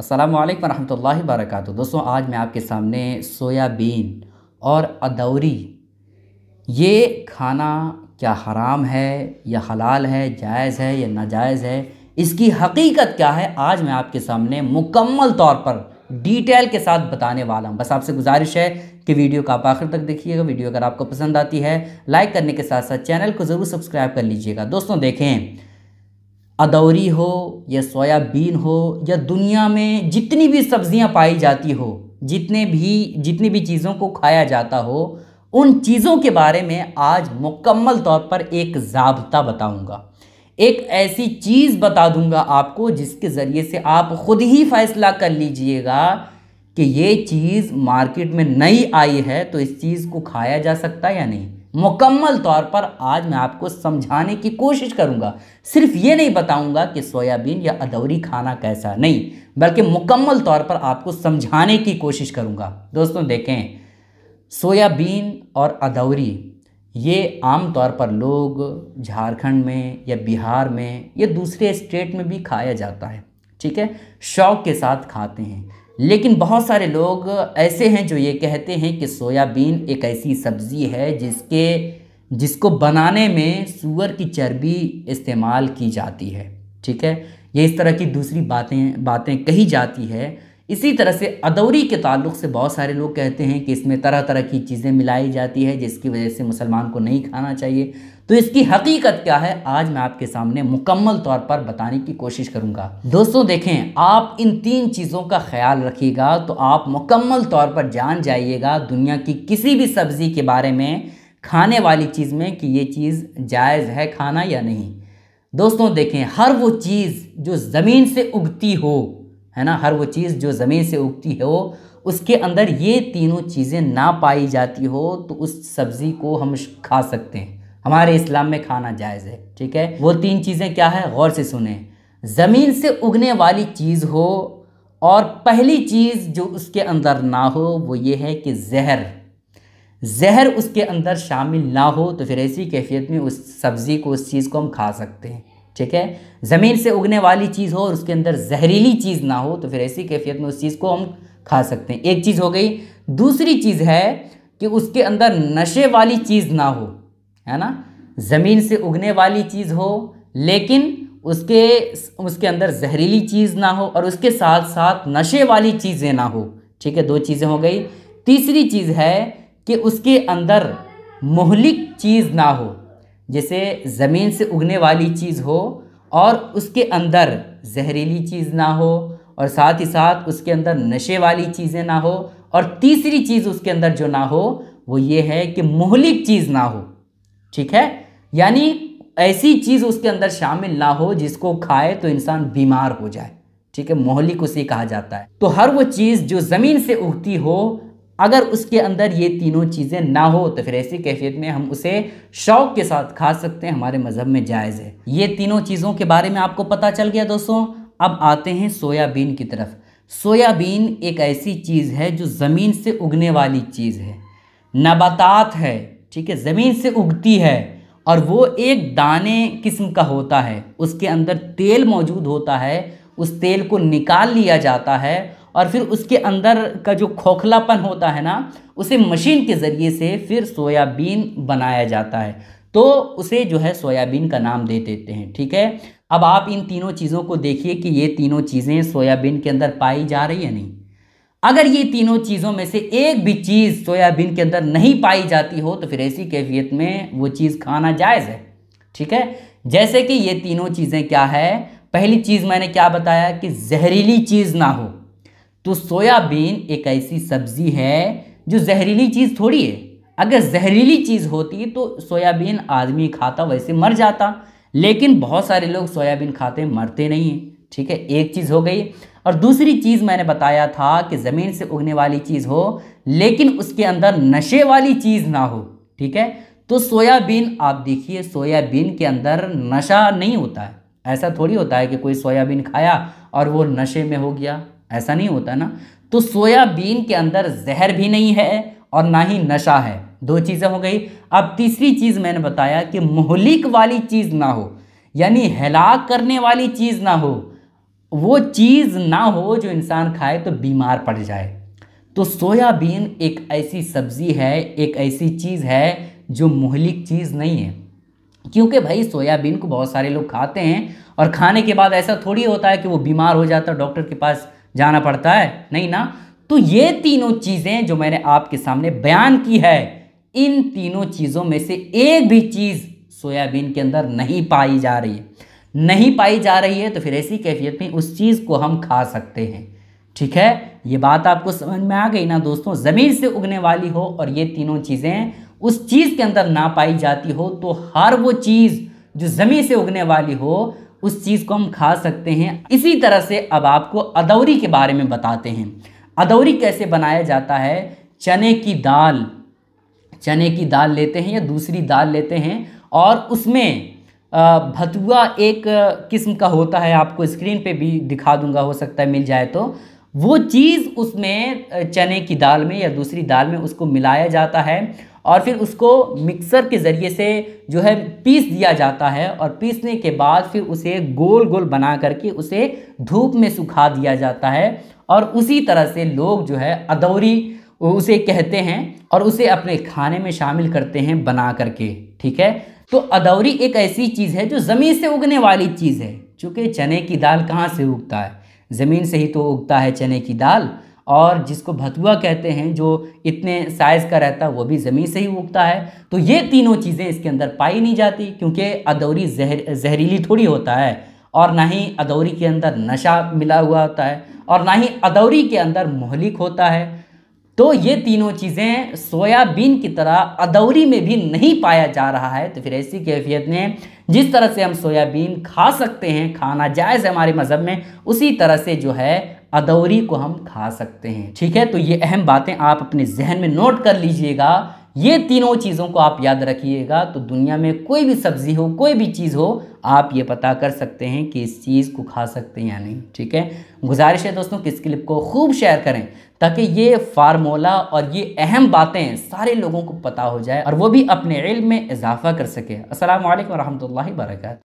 अस्सलाम वालेकुम रहमतुल्लाहि दोस्तों आज मैं आपके सामने सोयाबीन और अदौरी ये खाना क्या हराम है या हलाल है जायज़ है या नाजायज़ है इसकी हकीकत क्या है आज मैं आपके सामने मुकम्मल तौर पर डिटेल के साथ बताने वाला हूँ बस आपसे गुजारिश है कि वीडियो का आप आखिर तक देखिएगा वीडियो अगर आपको पसंद आती है लाइक करने के साथ साथ चैनल को ज़रूर सब्सक्राइब कर लीजिएगा दोस्तों देखें अदौरी हो या सोयाबीन हो या दुनिया में जितनी भी सब्ज़ियाँ पाई जाती हो जितने भी जितनी भी चीज़ों को खाया जाता हो उन चीज़ों के बारे में आज मुकम्मल तौर पर एक जबता बताऊंगा एक ऐसी चीज़ बता दूंगा आपको जिसके ज़रिए से आप ख़ुद ही फ़ैसला कर लीजिएगा कि ये चीज़ मार्केट में नई आई है तो इस चीज़ को खाया जा सकता है या नहीं मुकम्मल तौर पर आज मैं आपको समझाने की कोशिश करूंगा सिर्फ ये नहीं बताऊंगा कि सोयाबीन या अदौरी खाना कैसा नहीं बल्कि मुकम्मल तौर पर आपको समझाने की कोशिश करूंगा दोस्तों देखें सोयाबीन और अदौरी ये आम तौर पर लोग झारखंड में या बिहार में या दूसरे स्टेट में भी खाया जाता है ठीक है शौक के साथ खाते हैं लेकिन बहुत सारे लोग ऐसे हैं जो ये कहते हैं कि सोयाबीन एक ऐसी सब्ज़ी है जिसके जिसको बनाने में सूअर की चर्बी इस्तेमाल की जाती है ठीक है ये इस तरह की दूसरी बातें बातें कही जाती है इसी तरह से अदौरी के ताल्लुक से बहुत सारे लोग कहते हैं कि इसमें तरह तरह की चीज़ें मिलाई जाती है जिसकी वजह से मुसलमान को नहीं खाना चाहिए तो इसकी हकीकत क्या है आज मैं आपके सामने मुकम्मल तौर पर बताने की कोशिश करूंगा दोस्तों देखें आप इन तीन चीज़ों का ख्याल रखिएगा तो आप मुकम्मल तौर पर जान जाइएगा दुनिया की किसी भी सब्ज़ी के बारे में खाने वाली चीज़ में कि ये चीज़ जायज़ है खाना या नहीं दोस्तों देखें हर वो चीज़ जो ज़मीन से उगती हो है ना हर वो चीज़ जो ज़मीन से उगती है वो उसके अंदर ये तीनों चीज़ें ना पाई जाती हो तो उस सब्ज़ी को हम खा सकते हैं हमारे इस्लाम में खाना जायज़ है ठीक है वो तीन चीज़ें क्या है गौर से सुने ज़मीन से उगने वाली चीज़ हो और पहली चीज़ जो उसके अंदर ना हो वो ये है कि जहर जहर उसके अंदर शामिल ना हो तो फिर ऐसी कैफियत में उस सब्ज़ी को उस चीज़ को हम खा सकते हैं ठीक है ज़मीन से उगने वाली चीज़ हो और उसके अंदर जहरीली चीज़ ना हो तो फिर ऐसी कैफियत में उस चीज़ को हम खा सकते हैं एक चीज़ हो गई दूसरी चीज़ है कि उसके अंदर नशे वाली चीज़ ना हो है ना ज़मीन से उगने वाली चीज़ हो लेकिन उसके उसके अंदर जहरीली चीज़ ना हो और उसके साथ साथ नशे वाली चीज़ें ना हो ठीक है दो चीज़ें हो गई तीसरी चीज़ है कि उसके अंदर मोहलिक चीज़ ना हो जैसे ज़मीन से उगने वाली चीज़ हो और उसके अंदर जहरीली चीज़ ना हो और साथ ही साथ उसके अंदर नशे वाली चीज़ें ना हो और तीसरी चीज़ उसके अंदर जो ना हो वो ये है कि मोहलिक चीज़ ना हो ठीक है यानी ऐसी चीज़ उसके अंदर शामिल ना हो जिसको खाए तो इंसान बीमार हो जाए ठीक है मोहलिक उसे कहा जाता है तो हर वो चीज़ जो ज़मीन से उगती हो अगर उसके अंदर ये तीनों चीज़ें ना हो तो फिर ऐसी कैफियत में हम उसे शौक़ के साथ खा सकते हैं हमारे मज़हब में जायज़ है ये तीनों चीज़ों के बारे में आपको पता चल गया दोस्तों अब आते हैं सोयाबीन की तरफ सोयाबीन एक ऐसी चीज़ है जो ज़मीन से उगने वाली चीज़ है नबातात है ठीक है ज़मीन से उगती है और वो एक दाने किस्म का होता है उसके अंदर तेल मौजूद होता है उस तेल को निकाल लिया जाता है और फिर उसके अंदर का जो खोखलापन होता है ना उसे मशीन के ज़रिए से फिर सोयाबीन बनाया जाता है तो उसे जो है सोयाबीन का नाम दे देते हैं ठीक है अब आप इन तीनों चीज़ों को देखिए कि ये तीनों चीज़ें सोयाबीन के अंदर पाई जा रही है नहीं अगर ये तीनों चीज़ों में से एक भी चीज़ सोयाबीन के अंदर नहीं पाई जाती हो तो फिर ऐसी कैफियत में वो चीज़ खाना जायज़ है ठीक है जैसे कि ये तीनों चीज़ें क्या है पहली चीज़ मैंने क्या बताया कि जहरीली चीज़ ना हो तो सोयाबीन एक ऐसी सब्जी है जो जहरीली चीज़ थोड़ी है अगर जहरीली चीज़ होती तो सोयाबीन आदमी खाता वैसे मर जाता लेकिन बहुत सारे लोग सोयाबीन खाते मरते नहीं हैं ठीक है एक चीज़ हो गई और दूसरी चीज़ मैंने बताया था कि ज़मीन से उगने वाली चीज़ हो लेकिन उसके अंदर नशे वाली चीज़ ना हो ठीक है तो सोयाबीन आप देखिए सोयाबीन के अंदर नशा नहीं होता है ऐसा थोड़ी होता है कि कोई सोयाबीन खाया और वो नशे में हो गया ऐसा नहीं होता ना तो सोयाबीन के अंदर जहर भी नहीं है और ना ही नशा है दो चीज़ें हो गई अब तीसरी चीज़ मैंने बताया कि मोहलिक वाली चीज़ ना हो यानी हलाक करने वाली चीज़ ना हो वो चीज़ ना हो जो इंसान खाए तो बीमार पड़ जाए तो सोयाबीन एक ऐसी सब्ज़ी है एक ऐसी चीज़ है जो मोहलिक चीज़ नहीं है क्योंकि भाई सोयाबीन को बहुत सारे लोग खाते हैं और खाने के बाद ऐसा थोड़ी होता है कि वो बीमार हो जाता है डॉक्टर के पास जाना पड़ता है नहीं ना तो ये तीनों चीज़ें जो मैंने आपके सामने बयान की है इन तीनों चीज़ों में से एक भी चीज़ सोयाबीन के अंदर नहीं पाई जा रही है नहीं पाई जा रही है तो फिर ऐसी कैफियत में उस चीज़ को हम खा सकते हैं ठीक है ये बात आपको समझ में आ गई ना दोस्तों ज़मीन से उगने वाली हो और ये तीनों चीज़ें उस चीज़ के अंदर ना पाई जाती हो तो हर वो चीज़ जो ज़मीन से उगने वाली हो उस चीज़ को हम खा सकते हैं इसी तरह से अब आपको अदौरी के बारे में बताते हैं अदौरी कैसे बनाया जाता है चने की दाल चने की दाल लेते हैं या दूसरी दाल लेते हैं और उसमें भतुआ एक किस्म का होता है आपको स्क्रीन पे भी दिखा दूंगा हो सकता है मिल जाए तो वो चीज़ उसमें चने की दाल में या दूसरी दाल में उसको मिलाया जाता है और फिर उसको मिक्सर के ज़रिए से जो है पीस दिया जाता है और पीसने के बाद फिर उसे गोल गोल बना करके उसे धूप में सुखा दिया जाता है और उसी तरह से लोग जो है अदौरी उसे कहते हैं और उसे अपने खाने में शामिल करते हैं बना करके ठीक है तो अदौरी एक ऐसी चीज़ है जो ज़मीन से उगने वाली चीज़ है चूँकि चने की दाल कहाँ से उगता है ज़मीन से ही तो उगता है चने की दाल और जिसको भतुआ कहते हैं जो इतने साइज़ का रहता है वो भी ज़मीन से ही उगता है तो ये तीनों चीज़ें इसके अंदर पाई नहीं जाती क्योंकि अदौरी जहर जहरीली थोड़ी होता है और ना ही अदौरी के अंदर नशा मिला हुआ होता है और ना ही अदौरी के अंदर मोहलिक होता है तो ये तीनों चीज़ें सोयाबीन की तरह अदौरी में भी नहीं पाया जा रहा है तो फिर ऐसी कैफियत में जिस तरह से हम सोयाबीन खा सकते हैं खाना जायज़ है हमारे मज़हब में उसी तरह से जो है अदौरी को हम खा सकते हैं ठीक है तो ये अहम बातें आप अपने जहन में नोट कर लीजिएगा ये तीनों चीज़ों को आप याद रखिएगा तो दुनिया में कोई भी सब्ज़ी हो कोई भी चीज़ हो आप ये पता कर सकते हैं कि इस चीज़ को खा सकते हैं या नहीं ठीक है गुजारिश है दोस्तों कि इस क्लिप को खूब शेयर करें ताकि ये फार्मूला और ये अहम बातें सारे लोगों को पता हो जाए और वो भी अपने इल्म में इजाफा कर सके असल वरहमल वर्का